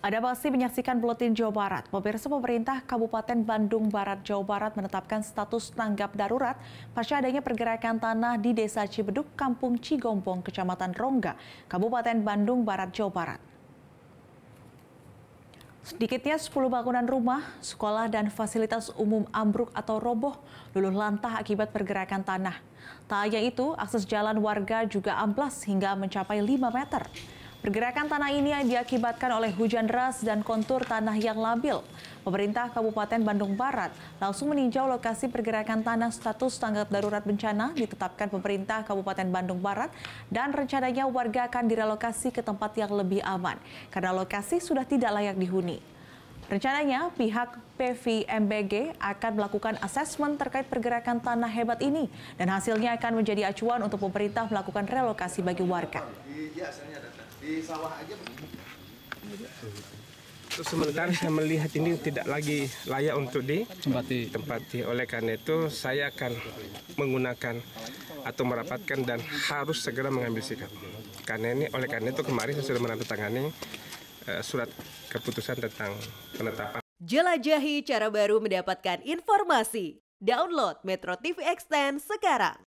Ada pasti menyaksikan Buletin Jawa Barat. Pemirsa pemerintah Kabupaten Bandung Barat Jawa Barat menetapkan status tanggap darurat pasca adanya pergerakan tanah di Desa Cibeduk, Kampung Cigombong, Kecamatan Rongga, Kabupaten Bandung Barat Jawa Barat. Sedikitnya 10 bangunan rumah, sekolah, dan fasilitas umum ambruk atau roboh luluh lantah akibat pergerakan tanah. Tak hanya itu, akses jalan warga juga amblas hingga mencapai 5 meter. Pergerakan tanah ini diakibatkan oleh hujan deras dan kontur tanah yang labil. Pemerintah Kabupaten Bandung Barat langsung meninjau lokasi pergerakan tanah status tanggap darurat bencana ditetapkan pemerintah Kabupaten Bandung Barat dan rencananya warga akan direlokasi ke tempat yang lebih aman karena lokasi sudah tidak layak dihuni. Rencananya pihak PVMBG akan melakukan asesmen terkait pergerakan tanah hebat ini dan hasilnya akan menjadi acuan untuk pemerintah melakukan relokasi bagi warga. Iya, di sawah aja Terus sementara saya melihat ini tidak lagi layak untuk ditempati. Tempati. Oleh karena itu saya akan menggunakan atau merapatkan dan harus segera mengambil sikap. Karena ini oleh karena itu kemarin saya sudah menandatangani uh, surat keputusan tentang penetapan. Jelajahi cara baru mendapatkan informasi. Download Metro TV Extend sekarang.